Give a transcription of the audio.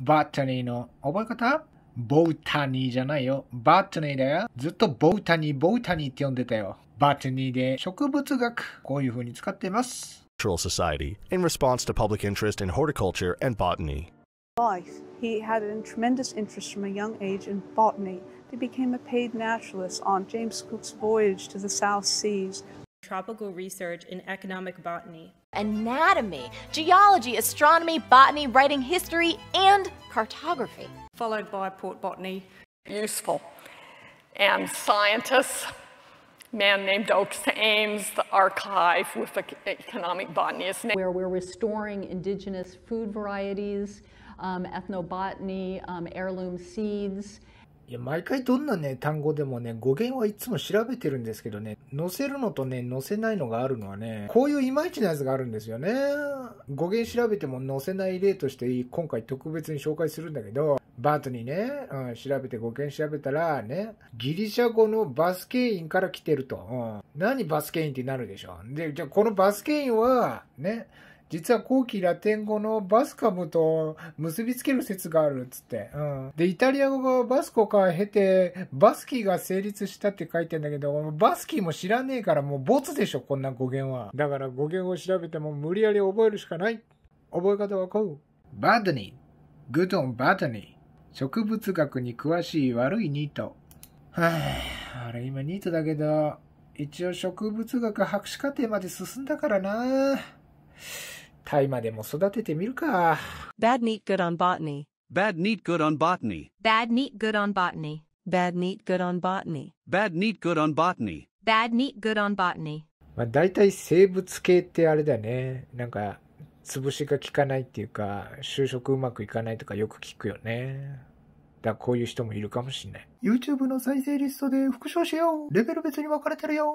バタニーの覚え方ボータニーじゃないよ。バタニーだよ。ずっとボータニー、ボータニーって呼んでたよ。バタニーで植物学。こういう風に使っています。Natural Society in response to public interest in horticulture and botany. Life. He had a tremendous interest from a young age in botany. He became a paid naturalist on James Cook's voyage to the South Seas, tropical research in economic botany. Anatomy, geology, astronomy, botany, writing history, and cartography. Followed by port botany. Useful. And scientists, man named Oakes Ames, the archive with the economic botany. Where we're restoring indigenous food varieties, um, ethnobotany, um, heirloom seeds, いや、毎回どんなね、単語でもね、語源はいつも調べてるんですけどね、載せるのとね、載せないのがあるのはね、こういういまいちなやつがあるんですよね。語源調べても載せない例として、今回特別に紹介するんだけど、バートにね、うん、調べて語源調べたらね、ギリシャ語のバスケインから来てると。うん、何バスケインってなるでしょ。で、じゃあこのバスケインは、ね、実は後期ラテン語のバスカムと結びつける説があるっつって。うん。で、イタリア語がバスコから経て、バスキーが成立したって書いてんだけど、バスキーも知らねえからもうボツでしょ、こんな語源は。だから語源を調べても無理やり覚えるしかない。覚え方はこう。バドニー。グドンバードニー。植物学に詳しい悪いニート。はぁ、あれ今ニートだけど、一応植物学博士課程まで進んだからなぁ。タイまでも育ててみるか。Bad neat good on botany. Bad neat good on botany. Bad neat good on botany. Bad neat good on botany. Bad neat good on botany. Bad neat good on botany. まあ大体生物系ってあれだね。なんか潰しが効かないっていうか、就職うまくいかないとかよく聞くよね。だこういう人もいるかもしれない。YouTube の再生リストで復唱しよう。レベル別に分かれてるよ。